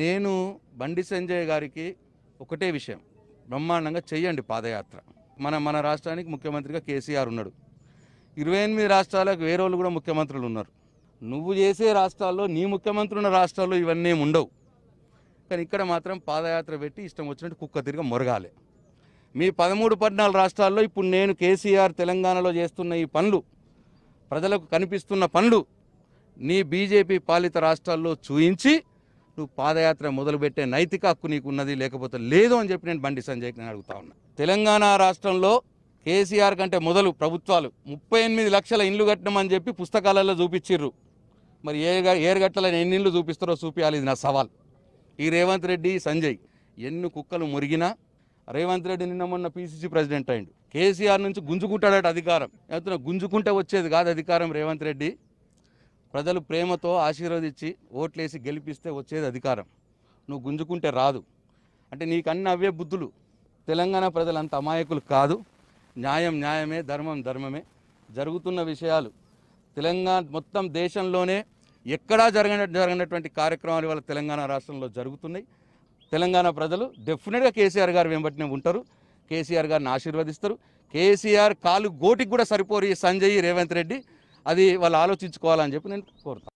నేను బండి సంజయ్ గారికి ఒకటే విషయం బ్రహ్మాండంగా చేయండి పాదయాత్ర మన మన రాష్ట్రానికి ముఖ్యమంత్రిగా కేసీఆర్ ఉన్నాడు ఇరవై ఎనిమిది రాష్ట్రాలకు వేరే వాళ్ళు కూడా ముఖ్యమంత్రులు ఉన్నారు నువ్వు చేసే రాష్ట్రాల్లో నీ ముఖ్యమంత్రి ఉన్న రాష్ట్రాల్లో ఇవన్నీ ఉండవు కానీ ఇక్కడ మాత్రం పాదయాత్ర పెట్టి ఇష్టం వచ్చినట్టు కుక్క తిరిగి మొరగాలి మీ పదమూడు పద్నాలుగు రాష్ట్రాల్లో ఇప్పుడు నేను కేసీఆర్ తెలంగాణలో చేస్తున్న ఈ పనులు ప్రజలకు కనిపిస్తున్న పనులు నీ బీజేపీ పాలిత రాష్ట్రాల్లో చూయించి నువ్వు పాదయాత్ర మొదలుపెట్టే నైతిక హక్కు నీకు ఉన్నది లేకపోతే లేదు అని చెప్పి నేను బండి సంజయ్కి నేను అడుగుతా ఉన్నా తెలంగాణ రాష్ట్రంలో కేసీఆర్ కంటే మొదలు ప్రభుత్వాలు ముప్పై ఎనిమిది లక్షల ఇండ్లు కట్టడం చెప్పి పుస్తకాలలో చూపించిర్రు మరి ఏ ఏరుగట్టల ఎన్ని ఇండ్లు చూపిస్తారో చూపించాలి ఇది నా సవాల్ ఈ రేవంత్ రెడ్డి సంజయ్ ఎన్ని కుక్కలు మురిగినా రేవంత్ రెడ్డి నిన్న మొన్న పీసీసీ ప్రెసిడెంట్ అయిండు కేసీఆర్ నుంచి గుంజుకుంటాడట అధికారం లేకపోతే గుంజుకుంటే వచ్చేది కాదు అధికారం రేవంత్ రెడ్డి ప్రజలు ప్రేమతో ఆశీర్వదించి ఓట్లేసి గెలిపిస్తే వచ్చేది అధికారం నువ్వు గుంజుకుంటే రాదు అంటే నీకన్నీ అవే బుద్ధులు తెలంగాణ ప్రజలంత అమాయకులు కాదు న్యాయం న్యాయమే ధర్మం ధర్మమే జరుగుతున్న విషయాలు తెలంగాణ మొత్తం దేశంలోనే ఎక్కడా జరగన జరగనటువంటి కార్యక్రమాలు ఇవాళ తెలంగాణ రాష్ట్రంలో జరుగుతున్నాయి తెలంగాణ ప్రజలు డెఫినెట్గా కేసీఆర్ గారు వెంబట్టినే ఉంటారు కేసీఆర్ గారిని ఆశీర్వదిస్తారు కేసీఆర్ కాలు గోటికి కూడా సరిపోరు సంజయ్ రేవంత్ రెడ్డి అది వాళ్ళు ఆలోచించుకోవాలని చెప్పి నేను కోరుతాను